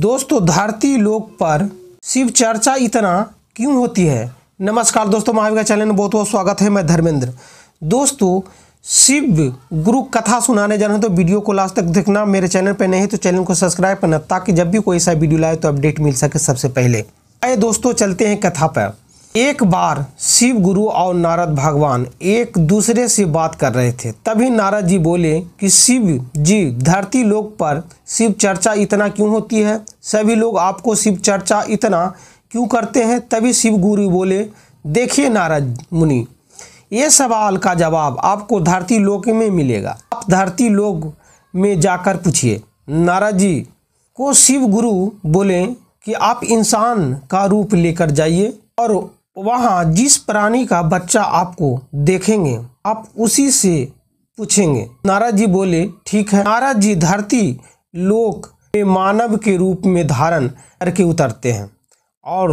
दोस्तों धरती लोक पर शिव चर्चा इतना क्यों होती है नमस्कार दोस्तों महाविका चैनल में बहुत बहुत स्वागत है मैं धर्मेंद्र दोस्तों शिव गुरु कथा सुनाने जाना है तो वीडियो को लास्ट तक देखना मेरे चैनल पर नहीं तो चैनल को सब्सक्राइब करना ताकि जब भी कोई ऐसा वीडियो लाए तो अपडेट मिल सके सबसे पहले आए दोस्तों चलते हैं कथा पर एक बार शिव गुरु और नारद भगवान एक दूसरे से बात कर रहे थे तभी नारद जी बोले कि शिव जी धरती लोक पर शिव चर्चा इतना क्यों होती है सभी लोग आपको शिव चर्चा इतना क्यों करते हैं तभी शिव गुरु बोले देखिए नारद मुनि ये सवाल का जवाब आपको धरती लोक में मिलेगा आप धरती लोक में जाकर पूछिए नारद जी को शिव गुरु बोले कि आप इंसान का रूप लेकर जाइए और वहाँ जिस प्राणी का बच्चा आपको देखेंगे आप उसी से पूछेंगे नाराज जी बोले ठीक है नाराज जी धरती लोक में मानव के रूप में धारण करके उतरते हैं और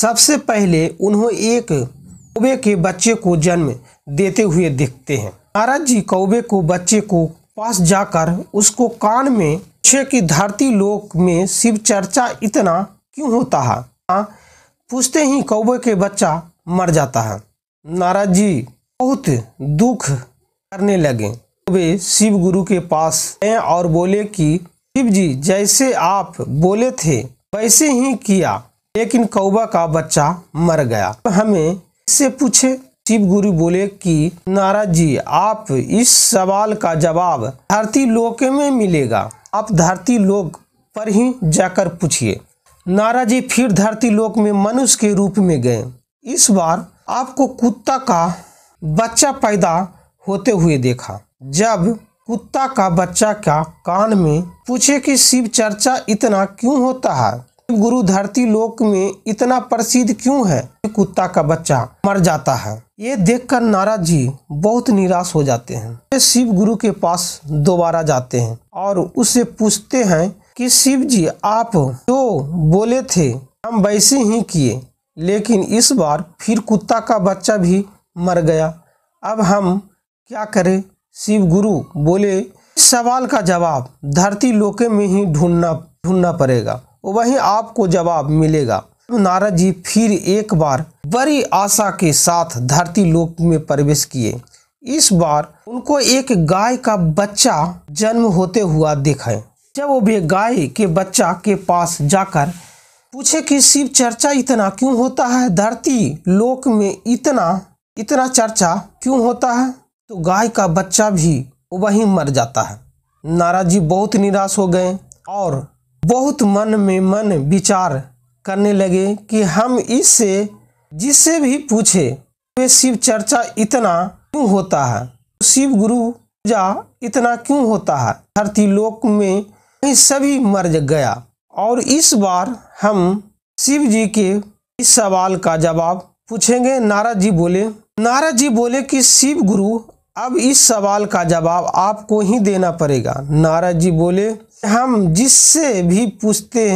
सबसे पहले उन्होंने एक कौबे के बच्चे को जन्म देते हुए देखते हैं नाराज जी कौबे को बच्चे को पास जाकर उसको कान में छे की धरती लोक में शिव चर्चा इतना क्यों होता है हाँ, पूछते ही कौवे के बच्चा मर जाता है नाराज जी बहुत दुख करने लगे वे शिव गुरु के पास गए और बोले कि शिव जी जैसे आप बोले थे वैसे ही किया लेकिन कौवा का बच्चा मर गया तो हमें इससे पूछे शिव गुरु बोले कि नाराज जी आप इस सवाल का जवाब धरती लोक में मिलेगा आप धरती लोक पर ही जाकर पूछिए नाराजी फिर धरती लोक में मनुष्य के रूप में गए इस बार आपको कुत्ता का बच्चा पैदा होते हुए देखा जब कुत्ता का बच्चा का कान में पूछे कि शिव चर्चा इतना क्यों होता है गुरु धरती लोक में इतना प्रसिद्ध क्यों है कुत्ता का बच्चा मर जाता है ये देखकर नाराज जी बहुत निराश हो जाते हैं वे शिव गुरु के पास दोबारा जाते हैं और उससे पूछते हैं कि शिव जी आप जो बोले थे हम वैसे ही किए लेकिन इस बार फिर कुत्ता का बच्चा भी मर गया अब हम क्या करें शिव गुरु बोले सवाल का जवाब धरती लोके में ही ढूंढना ढूंढना पड़ेगा वहीं आपको जवाब मिलेगा नारद जी फिर एक बार बड़ी आशा के साथ धरती लोक में प्रवेश किए इस बार उनको एक गाय का बच्चा जन्म होते हुआ दिखाए जब वो वे गाय के बच्चा के पास जाकर पूछे कि शिव चर्चा इतना क्यों होता है धरती लोक में इतना इतना चर्चा क्यों होता है तो गाय का बच्चा भी वहीं मर जाता है नाराज जी बहुत निराश हो गए और बहुत मन में मन विचार करने लगे कि हम इससे जिससे भी पूछे वे शिव चर्चा इतना क्यों होता है शिव गुरु पूजा इतना क्यों होता है धरती लोक में सभी मर गया और इस बार हम शिव जी के इस सवाल का जवाब पूछेंगे नारद जी बोले नारद जी बोले कि शिव गुरु अब इस सवाल का जवाब आपको ही देना पड़ेगा नारद जी बोले हम जिससे भी पूछते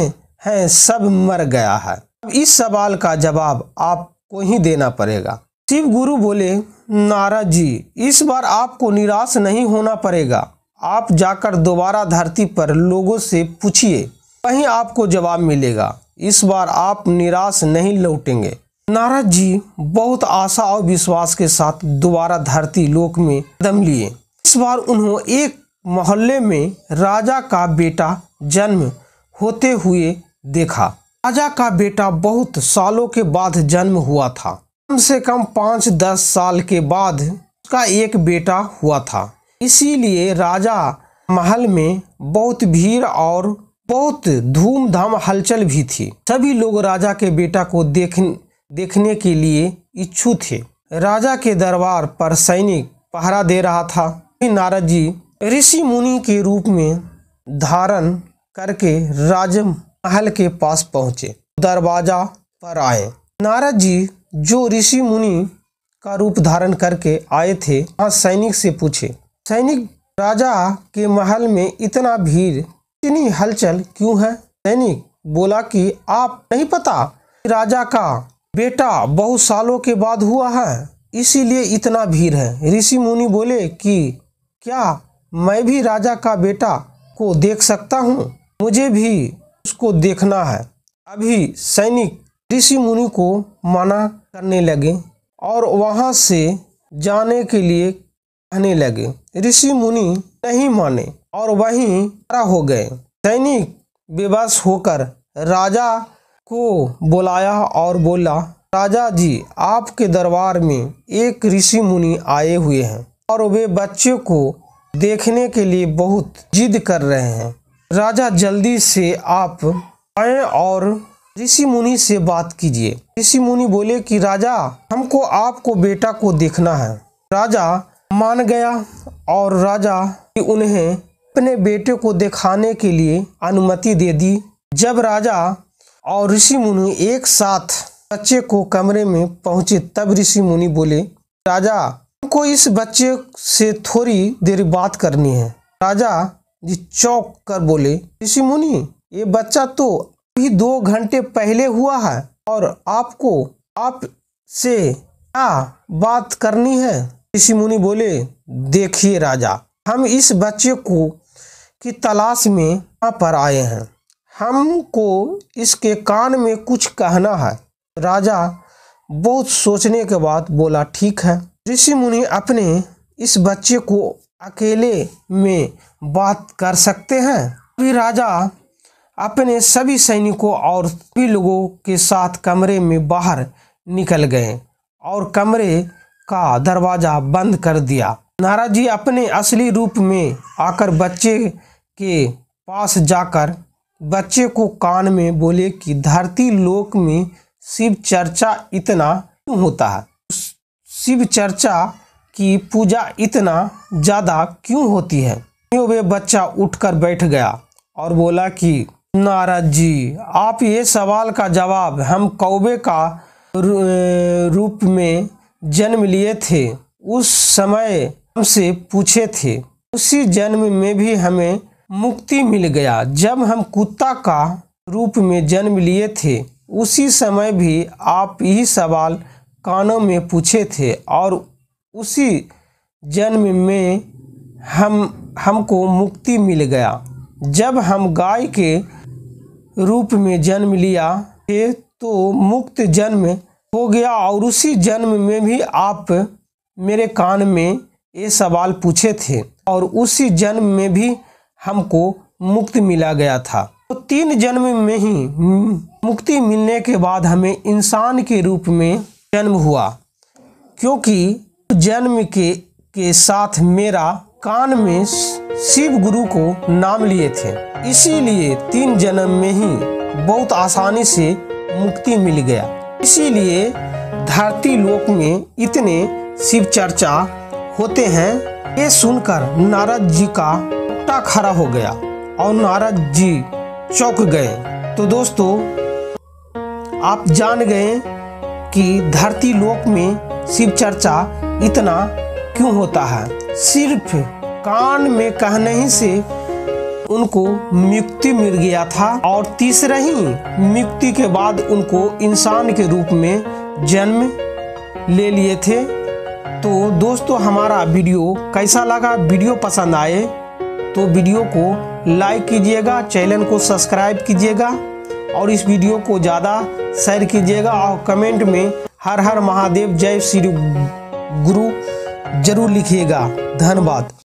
हैं सब मर गया है अब इस सवाल का जवाब आपको ही देना पड़ेगा शिव गुरु बोले नारद जी इस बार आपको निराश नहीं होना पड़ेगा आप जाकर दोबारा धरती पर लोगों से पूछिए वहीं आपको जवाब मिलेगा इस बार आप निराश नहीं लौटेंगे नारद जी बहुत आशा और विश्वास के साथ दोबारा धरती लोक में दम लिए इस बार उन्होंने एक मोहल्ले में राजा का बेटा जन्म होते हुए देखा राजा का बेटा बहुत सालों के बाद जन्म हुआ था कम से कम पाँच दस साल के बाद उसका एक बेटा हुआ था इसीलिए राजा महल में बहुत भीड़ और बहुत धूमधाम हलचल भी थी सभी लोग राजा के बेटा को देख देखने के लिए इच्छुक थे राजा के दरबार पर सैनिक पहरा दे रहा था नारद जी ऋषि मुनि के रूप में धारण करके राज महल के पास पहुंचे दरवाजा पर आए नारद जी जो ऋषि मुनि का रूप धारण करके आए थे वहाँ सैनिक से पूछे सैनिक राजा के महल में इतना भीड़ इतनी हलचल क्यों है सैनिक बोला कि आप नहीं पता राजा का बेटा बहुत सालों के बाद हुआ है इसीलिए इतना भीड़ है ऋषि मुनि बोले कि क्या मैं भी राजा का बेटा को देख सकता हूँ मुझे भी उसको देखना है अभी सैनिक ऋषि मुनि को मना करने लगे और वहाँ से जाने के लिए आने लगे ऋषि मुनि नहीं माने और वहीं खड़ा हो गए सैनिक बेबस होकर राजा को बुलाया और बोला राजा जी आपके दरबार में एक ऋषि मुनि आए हुए हैं और वे बच्चे को देखने के लिए बहुत जिद कर रहे हैं राजा जल्दी से आप आए और ऋषि मुनि से बात कीजिए ऋषि मुनि बोले कि राजा हमको आपको बेटा को देखना है राजा मान गया और राजा उन्हें अपने बेटे को दिखाने के लिए अनुमति दे दी जब राजा और ऋषि मुनि एक साथ बच्चे को कमरे में पहुंचे तब ऋषि मुनि बोले राजा को इस बच्चे से थोड़ी देर बात करनी है राजा जी चौक कर बोले ऋषि मुनि ये बच्चा तो अभी दो घंटे पहले हुआ है और आपको आप से क्या बात करनी है ऋषि मुनि बोले देखिए राजा हम इस बच्चे को की तलाश में यहाँ पर आए हैं हमको इसके कान में कुछ कहना है राजा बहुत सोचने के बाद बोला ठीक है ऋषि मुनि अपने इस बच्चे को अकेले में बात कर सकते हैं फिर राजा अपने सभी सैनिकों और सभी लोगों के साथ कमरे में बाहर निकल गए और कमरे का दरवाज़ा बंद कर दिया जी अपने असली रूप में आकर बच्चे के पास जाकर बच्चे को कान में बोले कि धरती लोक में शिव चर्चा इतना क्यों होता है शिव चर्चा की पूजा इतना ज़्यादा क्यों होती है क्यों वे बच्चा उठकर बैठ गया और बोला कि नारद जी आप ये सवाल का जवाब हम कौबे का रूप में जन्म लिए थे उस समय हमसे पूछे थे उसी जन्म में भी हमें मुक्ति मिल गया जब हम कुत्ता का रूप में जन्म लिए थे उसी समय भी आप यही सवाल कानों में पूछे थे और उसी जन्म में हम हमको मुक्ति मिल गया जब हम गाय के रूप में जन्म लिया थे तो मुक्त जन्म हो गया और उसी जन्म में भी आप मेरे कान में ये सवाल पूछे थे और उसी जन्म में भी हमको मुक्ति मिला गया था तो तीन जन्म में ही मुक्ति मिलने के बाद हमें इंसान के रूप में जन्म हुआ क्योंकि जन्म के के साथ मेरा कान में शिव गुरु को नाम लिए थे इसीलिए तीन जन्म में ही बहुत आसानी से मुक्ति मिल गया इसीलिए धरती लोक में इतने शिव चर्चा होते हैं ये सुनकर नारद जी का टा खड़ा हो गया और नारद जी चौक गए तो दोस्तों आप जान गए कि धरती लोक में शिव चर्चा इतना क्यों होता है सिर्फ कान में कहने ही से उनको मुक्ति मिल गया था और तीसरा ही मुक्ति के बाद उनको इंसान के रूप में जन्म ले लिए थे तो दोस्तों हमारा वीडियो कैसा लगा वीडियो पसंद आए तो वीडियो को लाइक कीजिएगा चैनल को सब्सक्राइब कीजिएगा और इस वीडियो को ज़्यादा शेयर कीजिएगा और कमेंट में हर हर महादेव जय श्री गुरु जरूर लिखिएगा धन्यवाद